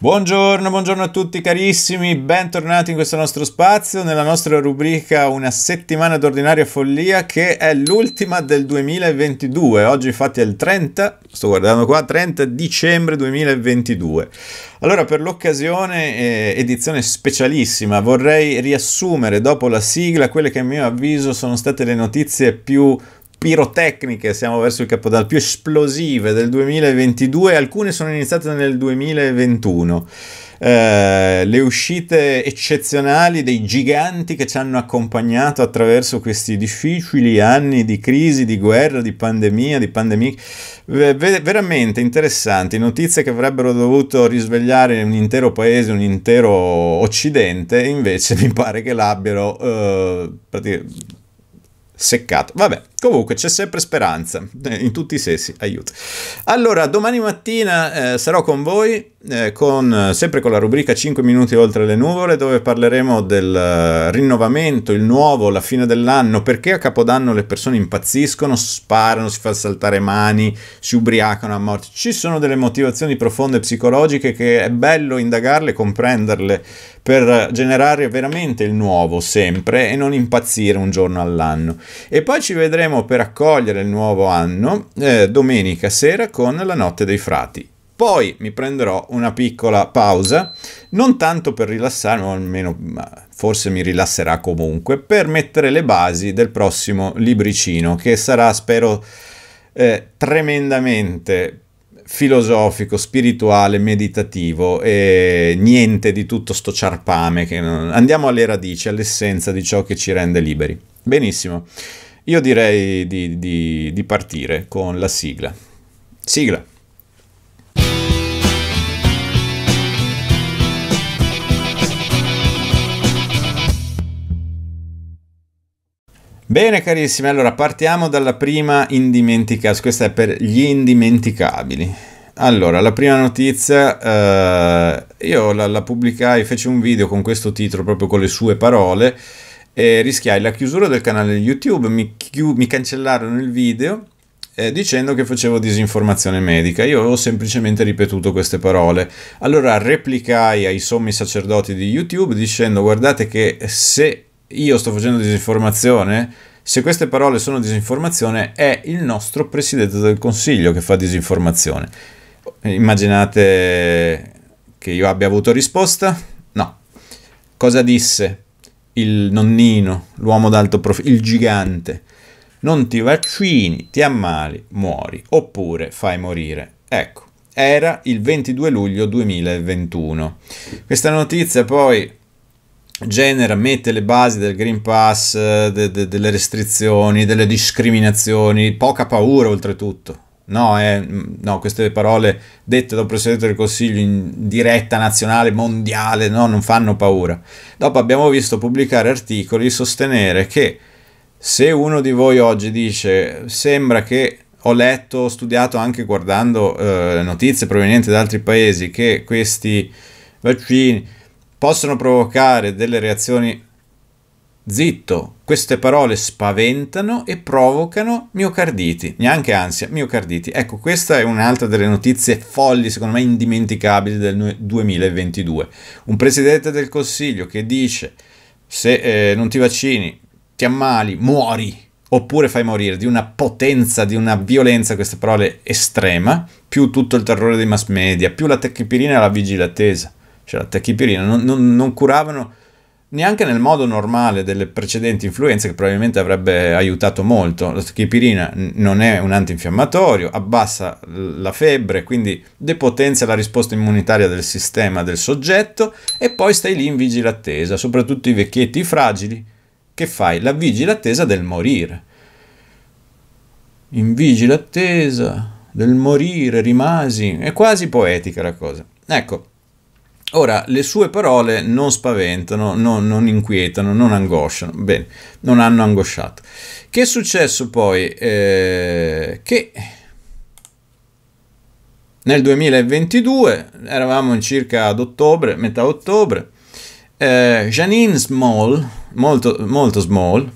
Buongiorno, buongiorno a tutti carissimi, bentornati in questo nostro spazio, nella nostra rubrica Una settimana d'ordinaria follia che è l'ultima del 2022, oggi infatti è il 30, sto guardando qua, 30 dicembre 2022. Allora per l'occasione, eh, edizione specialissima, vorrei riassumere dopo la sigla quelle che a mio avviso sono state le notizie più pirotecniche, siamo verso il capodanno, più esplosive del 2022, alcune sono iniziate nel 2021. Eh, le uscite eccezionali dei giganti che ci hanno accompagnato attraverso questi difficili anni di crisi, di guerra, di pandemia, di pandemia, veramente interessanti, notizie che avrebbero dovuto risvegliare un intero paese, un intero occidente, invece mi pare che l'abbiano eh, praticamente seccato. Vabbè, comunque c'è sempre speranza, eh, in tutti i sensi, aiuto. Allora, domani mattina eh, sarò con voi, eh, con, sempre con la rubrica 5 minuti oltre le nuvole, dove parleremo del eh, rinnovamento, il nuovo, la fine dell'anno, perché a Capodanno le persone impazziscono, sparano, si fanno saltare mani, si ubriacano a morte. Ci sono delle motivazioni profonde psicologiche che è bello indagarle, comprenderle, per generare veramente il nuovo sempre e non impazzire un giorno all'anno. E poi ci vedremo per accogliere il nuovo anno eh, domenica sera con la Notte dei Frati. Poi mi prenderò una piccola pausa, non tanto per rilassarmi, o almeno forse mi rilasserà comunque, per mettere le basi del prossimo libricino, che sarà, spero, eh, tremendamente filosofico, spirituale, meditativo e niente di tutto sto ciarpame. Che non... Andiamo alle radici, all'essenza di ciò che ci rende liberi. Benissimo, io direi di, di, di partire con la sigla. Sigla. Bene carissimi, allora partiamo dalla prima indimenticabile, questa è per gli indimenticabili. Allora, la prima notizia, eh, io la, la pubblicai, feci un video con questo titolo proprio con le sue parole eh, rischiai la chiusura del canale YouTube, mi, mi cancellarono il video eh, dicendo che facevo disinformazione medica. Io avevo semplicemente ripetuto queste parole. Allora replicai ai sommi sacerdoti di YouTube dicendo guardate che se io sto facendo disinformazione, se queste parole sono disinformazione, è il nostro Presidente del Consiglio che fa disinformazione. Immaginate che io abbia avuto risposta? No. Cosa disse? il nonnino, l'uomo d'alto profilo, il gigante. Non ti vaccini, ti ammali, muori, oppure fai morire. Ecco, era il 22 luglio 2021. Questa notizia poi genera, mette le basi del Green Pass, eh, de, de, delle restrizioni, delle discriminazioni, poca paura oltretutto. No, eh, no, queste parole dette dal Presidente del Consiglio in diretta nazionale, mondiale, no, non fanno paura. Dopo abbiamo visto pubblicare articoli sostenere che se uno di voi oggi dice sembra che ho letto, ho studiato anche guardando eh, notizie provenienti da altri paesi che questi vaccini possono provocare delle reazioni Zitto, queste parole spaventano e provocano miocarditi, neanche ansia, miocarditi. Ecco, questa è un'altra delle notizie folli, secondo me indimenticabili del 2022. Un presidente del Consiglio che dice se eh, non ti vaccini, ti ammali, muori, oppure fai morire, di una potenza, di una violenza, queste parole estrema, più tutto il terrore dei mass media, più la tachipirina e la vigile attesa. Cioè la tachipirina non, non, non curavano neanche nel modo normale delle precedenti influenze che probabilmente avrebbe aiutato molto. La schipirina non è un antinfiammatorio, abbassa la febbre, quindi depotenzia la risposta immunitaria del sistema del soggetto e poi stai lì in vigile attesa, soprattutto i vecchietti i fragili. Che fai? La vigile attesa del morire. In vigile attesa del morire rimasi, è quasi poetica la cosa. Ecco, Ora, le sue parole non spaventano, non, non inquietano, non angosciano, bene, non hanno angosciato. Che è successo poi? Eh, che nel 2022, eravamo in circa ad ottobre, metà ottobre, eh, Janine Small, molto, molto Small,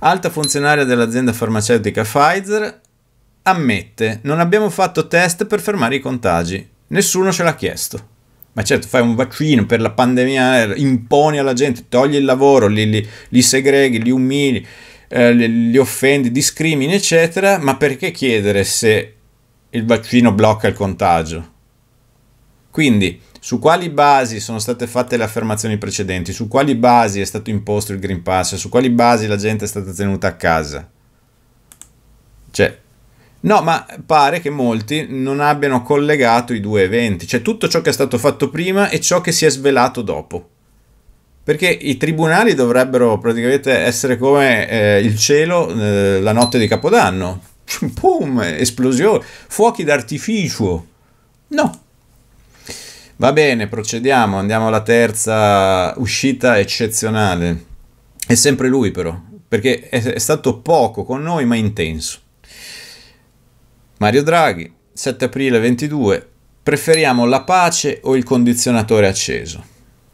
alta funzionaria dell'azienda farmaceutica Pfizer, ammette, non abbiamo fatto test per fermare i contagi, nessuno ce l'ha chiesto. Ma certo, fai un vaccino per la pandemia, imponi alla gente, togli il lavoro, li, li, li segreghi, li umili, eh, li, li offendi, discrimini, eccetera, ma perché chiedere se il vaccino blocca il contagio? Quindi, su quali basi sono state fatte le affermazioni precedenti, su quali basi è stato imposto il Green Pass, su quali basi la gente è stata tenuta a casa. Cioè, No, ma pare che molti non abbiano collegato i due eventi, cioè tutto ciò che è stato fatto prima e ciò che si è svelato dopo. Perché i tribunali dovrebbero praticamente essere come eh, il cielo eh, la notte di Capodanno. Pum, esplosione, fuochi d'artificio. No. Va bene, procediamo, andiamo alla terza uscita eccezionale. È sempre lui però, perché è, è stato poco con noi ma intenso. Mario Draghi, 7 aprile 22, preferiamo la pace o il condizionatore acceso?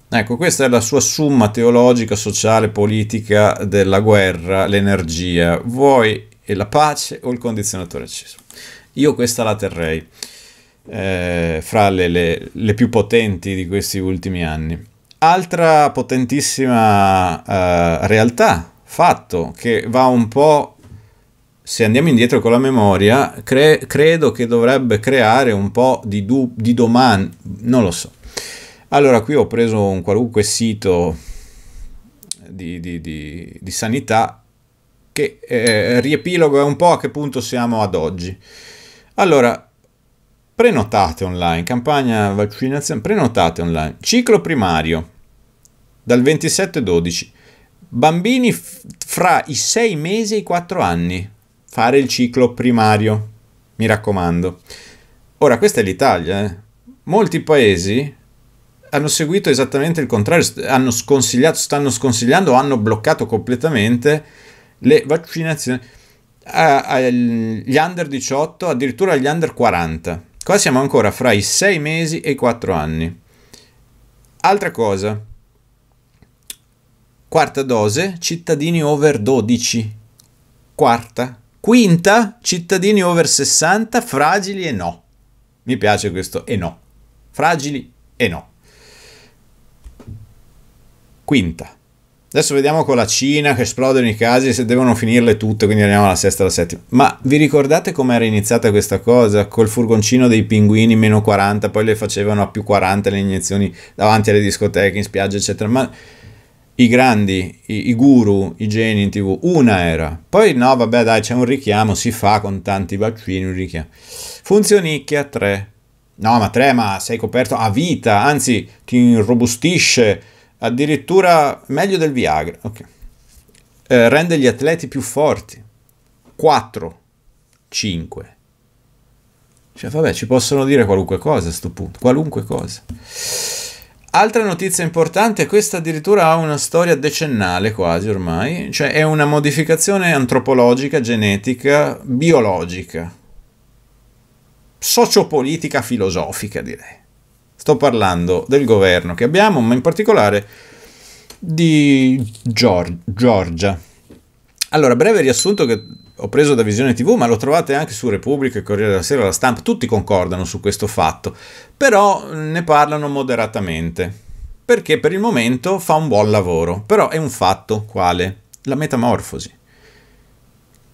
Ecco, questa è la sua summa teologica, sociale, politica della guerra, l'energia. Vuoi la pace o il condizionatore acceso? Io questa la terrei eh, fra le, le, le, più potenti di questi ultimi anni. Altra potentissima eh, realtà, fatto, che va un po' se andiamo indietro con la memoria, cre credo che dovrebbe creare un po' di, di domande, non lo so. Allora qui ho preso un qualunque sito di, di, di sanità che eh, eh riepiloga un po' a che punto siamo ad oggi. Allora, prenotate online, campagna vaccinazione, prenotate online, ciclo primario dal 27-12, bambini fra i 6 mesi e i 4 anni, fare il ciclo primario, mi raccomando. Ora, questa è l'Italia, eh. molti paesi hanno seguito esattamente il contrario, hanno sconsigliato, stanno sconsigliando, hanno bloccato completamente le vaccinazioni agli under 18, addirittura agli under 40. Qua siamo ancora fra i 6 mesi e i 4 anni. Altra cosa, quarta dose, cittadini over 12. Quarta Quinta, cittadini over 60, fragili e no. Mi piace questo e no. Fragili e no. Quinta. Adesso vediamo con la Cina che esplodono i casi, se devono finirle tutte, quindi andiamo alla sesta e alla settima. Ma vi ricordate com'era iniziata questa cosa? Col furgoncino dei pinguini meno 40, poi le facevano a più 40 le iniezioni davanti alle discoteche, in spiaggia, eccetera. Ma i grandi, i, i, guru, i geni in tv, una era. Poi no, vabbè dai, c'è un richiamo, si fa con tanti vaccini un richiamo. Funzionicchia 3. No, ma 3, ma sei coperto a vita, anzi ti robustisce, addirittura meglio del Viagra. Okay. Eh, rende gli atleti più forti. 4. 5. Cioè, vabbè, ci possono dire qualunque cosa a questo punto, qualunque cosa. Altra notizia importante, questa addirittura ha una storia decennale quasi ormai, cioè è una modificazione antropologica, genetica, biologica, sociopolitica, filosofica direi. Sto parlando del governo che abbiamo, ma in particolare di Gior- Georgia. Allora, breve riassunto che ho preso da Visione TV, ma lo trovate anche su Repubblica, Corriere della Sera, La Stampa, tutti concordano su questo fatto, però ne parlano moderatamente, perché per il momento fa un buon lavoro, però è un fatto quale? La metamorfosi.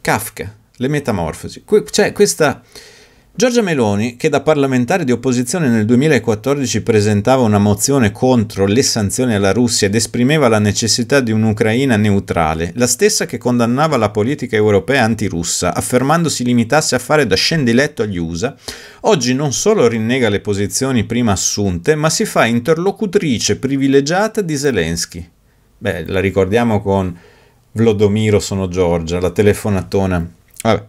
Kafka, le metamorfosi. Que- cioè questa Giorgia Meloni, che da parlamentare di opposizione nel 2014 presentava una mozione contro le sanzioni alla Russia ed esprimeva la necessità di un'Ucraina neutrale, la stessa che condannava la politica europea antirussa, affermando si limitasse a fare da scendiletto agli USA, oggi non solo rinnega le posizioni prima assunte, ma si fa interlocutrice privilegiata di Zelensky. Beh, la ricordiamo con Vlodomiro sono Giorgia, la telefonatona. Vabbè.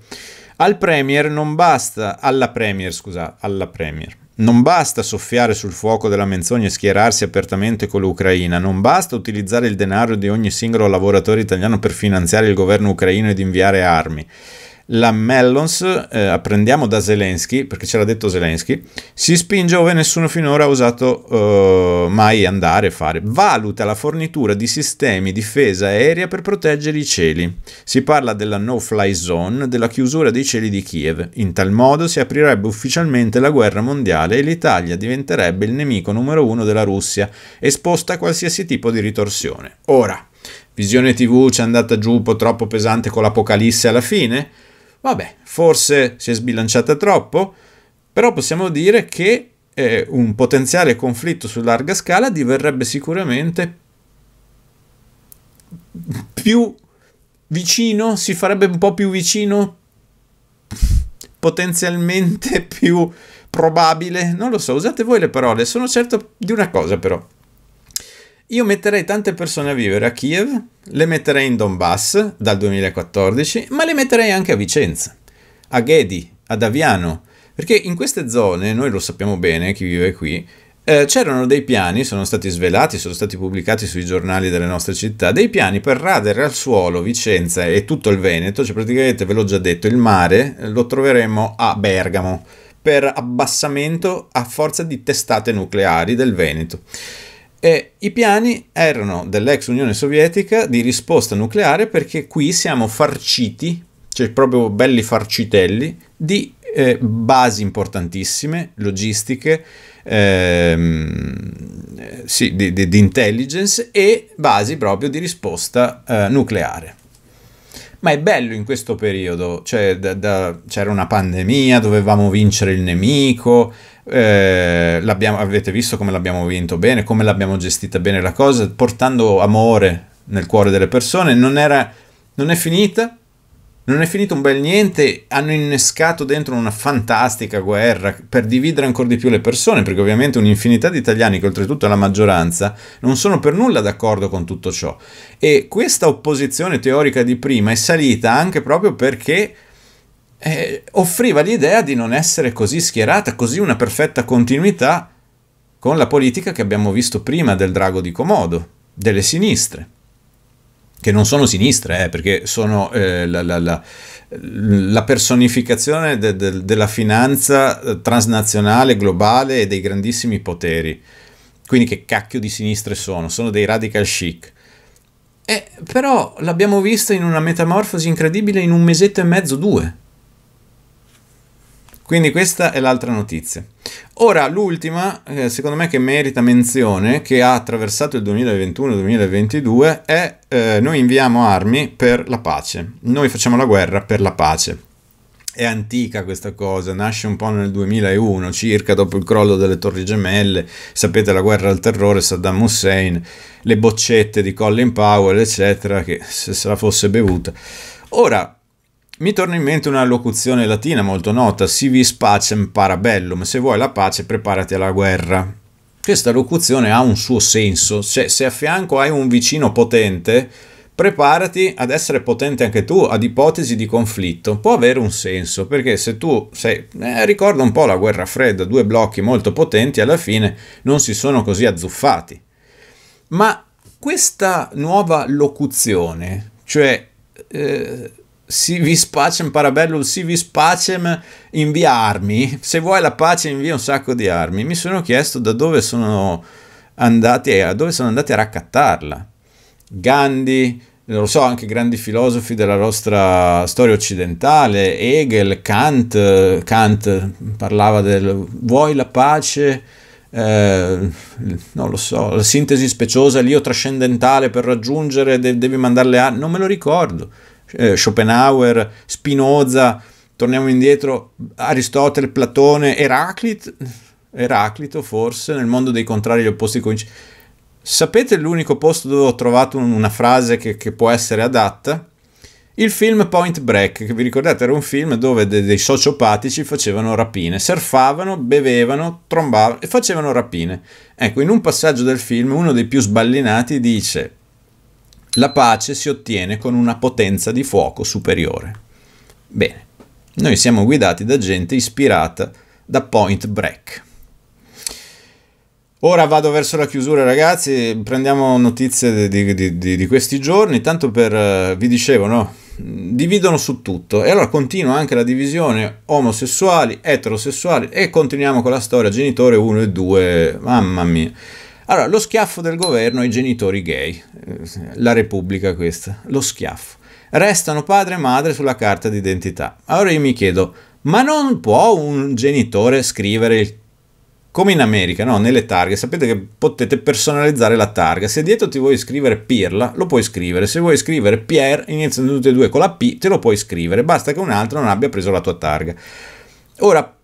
Al Premier non basta, alla Premier, scusa, alla Premier. Non basta soffiare sul fuoco della menzogna e schierarsi apertamente con l'Ucraina, non basta utilizzare il denaro di ogni singolo lavoratore italiano per finanziare il governo ucraino ed inviare armi la Mellons, eh, apprendiamo da Zelensky, perché ce l'ha detto Zelensky, si spinge ove nessuno finora ha usato eh, mai andare e fare. Valuta la fornitura di sistemi difesa aerea per proteggere i cieli. Si parla della no-fly zone, della chiusura dei cieli di Kiev. In tal modo si aprirebbe ufficialmente la guerra mondiale e l'Italia diventerebbe il nemico numero uno della Russia, esposta a qualsiasi tipo di ritorsione. Ora, Visione TV ci è andata giù un po' troppo pesante con l'Apocalisse alla fine? Vabbè, forse si è sbilanciata troppo, però possiamo dire che eh, un potenziale conflitto su larga scala diverrebbe sicuramente più vicino, si farebbe un po' più vicino, potenzialmente più probabile, non lo so, usate voi le parole, sono certo di una cosa però. Io metterei tante persone a vivere a Kiev, le metterei in Donbass dal 2014, ma le metterei anche a Vicenza, a Gedi, ad Aviano, perché in queste zone, noi lo sappiamo bene, chi vive qui, eh, c'erano dei piani, sono stati svelati, sono stati pubblicati sui giornali delle nostre città, dei piani per radere al suolo Vicenza e tutto il Veneto, cioè praticamente ve l'ho già detto, il mare eh, lo troveremo a Bergamo per abbassamento a forza di testate nucleari del Veneto. E I piani erano dell'ex Unione Sovietica di risposta nucleare perché qui siamo farciti, cioè proprio belli farcitelli, di eh, basi importantissime, logistiche, ehm, eh, sì, di, di, di, intelligence e basi proprio di risposta eh, nucleare. Ma è bello in questo periodo, cioè da, da, c'era una pandemia, dovevamo vincere il nemico, eh, avete visto come l'abbiamo vinto bene, come l'abbiamo gestita bene la cosa, portando amore nel cuore delle persone. Non, era, non è finita, non è finito un bel niente, hanno innescato dentro una fantastica guerra per dividere ancora di più le persone, perché ovviamente un'infinità di italiani, che oltretutto è la maggioranza, non sono per nulla d'accordo con tutto ciò. E questa opposizione teorica di prima è salita anche proprio perché eh, offriva l'idea di non essere così schierata, così una perfetta continuità con la politica che abbiamo visto prima del drago di Comodo, delle sinistre, che non sono sinistre, eh, perché sono eh, la, la, la, la, personificazione de, de, della finanza transnazionale, globale e dei grandissimi poteri. Quindi che cacchio di sinistre sono? Sono dei radical chic. Eh, però l'abbiamo vista in una metamorfosi incredibile in un mesetto e mezzo, due quindi questa è l'altra notizia. Ora l'ultima, eh, secondo me che merita menzione, che ha attraversato il 2021-2022 è eh, noi inviamo armi per la pace, noi facciamo la guerra per la pace. È antica questa cosa, nasce un po' nel 2001 circa, dopo il crollo delle Torri Gemelle, sapete la guerra al terrore, Saddam Hussein, le boccette di Colin Powell, eccetera, che se se la fosse bevuta. Ora, mi torna in mente una locuzione latina molto nota, si vis pacem parabellum, se vuoi la pace preparati alla guerra. Questa locuzione ha un suo senso, cioè se a fianco hai un vicino potente, preparati ad essere potente anche tu ad ipotesi di conflitto. Può avere un senso, perché se tu sei... Eh, ricorda un po' la guerra fredda, due blocchi molto potenti alla fine non si sono così azzuffati. Ma questa nuova locuzione, cioè... Eh, si vis pacem parabellum, si vis pacem invia armi, se vuoi la pace invia un sacco di armi, mi sono chiesto da dove sono andati, eh, a, dove sono andati a raccattarla. Gandhi, lo so, anche grandi filosofi della nostra storia occidentale, Hegel, Kant, Kant parlava del vuoi la pace, eh, non lo so, la sintesi speciosa, l'io trascendentale per raggiungere, de- devi mandarle armi, non me lo ricordo eh, Schopenhauer, Spinoza, torniamo indietro, Aristotele, Platone, Eraclito, Eraclito forse, nel mondo dei contrari e gli opposti coincidono. Sapete l'unico posto dove ho trovato una frase che, che, può essere adatta? Il film Point Break, che vi ricordate era un film dove de- dei sociopatici facevano rapine, surfavano, bevevano, trombavano e facevano rapine. Ecco, in un passaggio del film uno dei più sballinati dice la pace si ottiene con una potenza di fuoco superiore. Bene, noi siamo guidati da gente ispirata da Point Break. Ora vado verso la chiusura ragazzi, prendiamo notizie di, di, di, di questi giorni, tanto per, eh, vi dicevo, no? dividono su tutto e allora continua anche la divisione omosessuali, eterosessuali e continuiamo con la storia genitore 1 e 2, mamma mia. Allora, lo schiaffo del governo ai genitori gay, la Repubblica questa, lo schiaffo. Restano padre e madre sulla carta d'identità. Allora io mi chiedo, ma non può un genitore scrivere il come in America, no? nelle targhe, sapete che potete personalizzare la targa. Se dietro ti vuoi scrivere Pirla, lo puoi scrivere. Se vuoi scrivere Pierre, iniziano tutti e due con la P, te lo puoi scrivere. Basta che un altro non abbia preso la tua targa. Ora,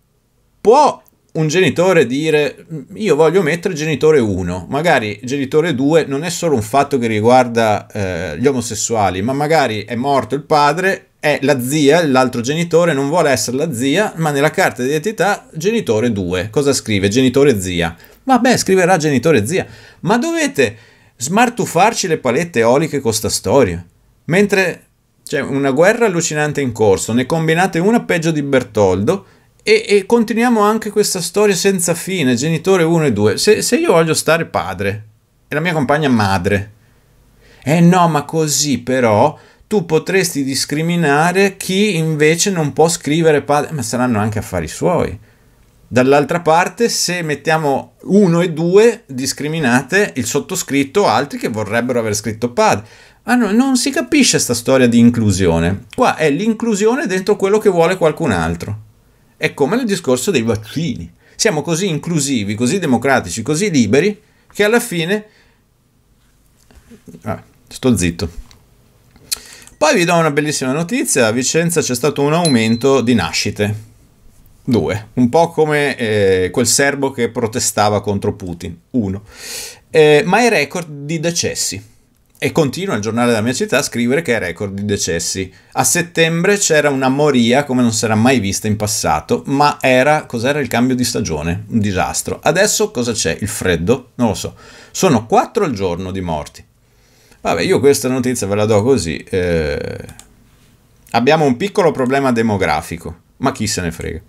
può un genitore dire io voglio mettere genitore 1, magari genitore 2 non è solo un fatto che riguarda eh, gli omosessuali, ma magari è morto il padre è la zia, l'altro genitore non vuole essere la zia, ma nella carta di identità genitore 2. Cosa scrive? Genitore zia. Vabbè, scriverà genitore zia. Ma dovete smartufarci le palette eoliche con sta storia. Mentre c'è una guerra allucinante in corso, ne combinate una peggio di Bertoldo, e, e, continuiamo anche questa storia senza fine, genitore 1 e 2. Se, se, io voglio stare padre e la mia compagna madre, eh no, ma così però tu potresti discriminare chi invece non può scrivere padre, ma saranno anche affari suoi. Dall'altra parte, se mettiamo 1 e 2, discriminate il sottoscritto o altri che vorrebbero aver scritto padre. Ah, no, non si capisce questa storia di inclusione. Qua è l'inclusione dentro quello che vuole qualcun altro. È come nel discorso dei vaccini. Siamo così inclusivi, così democratici, così liberi, che alla fine... Ah, sto zitto. Poi vi do una bellissima notizia, a Vicenza c'è stato un aumento di nascite. Due, un po' come eh, quel serbo che protestava contro Putin, uno. Eh, ma è record di decessi. E continua il giornale della mia città a scrivere che è record di decessi. A settembre c'era una moria come non si era mai vista in passato, ma era, cos'era il cambio di stagione? Un disastro. Adesso cosa c'è? Il freddo? Non lo so. Sono quattro al giorno di morti. Vabbè, io questa notizia ve la do così. Eh... Abbiamo un piccolo problema demografico, ma chi se ne frega.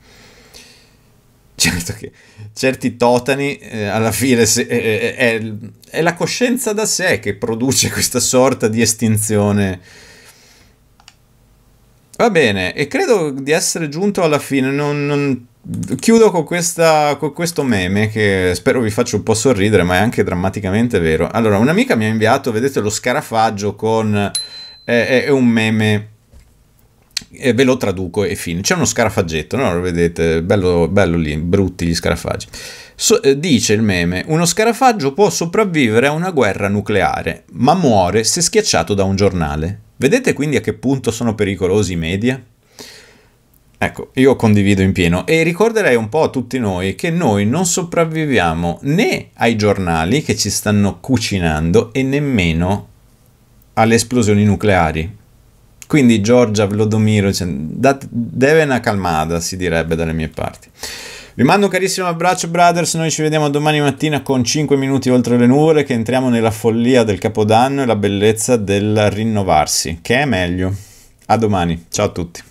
Certo che certi totani eh, alla fine se, eh, eh, eh, è, è, la coscienza da sé che produce questa sorta di estinzione. Va bene, e credo di essere giunto alla fine. Non, non... Chiudo con, questa, con questo meme che spero vi faccia un po' sorridere, ma è anche drammaticamente vero. Allora, un'amica mi ha inviato, vedete, lo scarafaggio con... Eh, è un meme eh, ve lo traduco e fine. C'è uno scarafaggetto, no? Lo vedete, bello, bello lì, brutti gli scarafaggi. So, eh, dice il meme, uno scarafaggio può sopravvivere a una guerra nucleare, ma muore se schiacciato da un giornale. Vedete quindi a che punto sono pericolosi i media? Ecco, io condivido in pieno e ricorderei un po' a tutti noi che noi non sopravviviamo né ai giornali che ci stanno cucinando e nemmeno alle esplosioni nucleari. Quindi Giorgia, Vlodomiro, cioè, dat- deve una calmata, si direbbe dalle mie parti. Vi mando un carissimo abbraccio, brothers. Noi ci vediamo domani mattina con 5 minuti oltre le nuvole. Che entriamo nella follia del capodanno e la bellezza del rinnovarsi, che è meglio. A domani, ciao a tutti.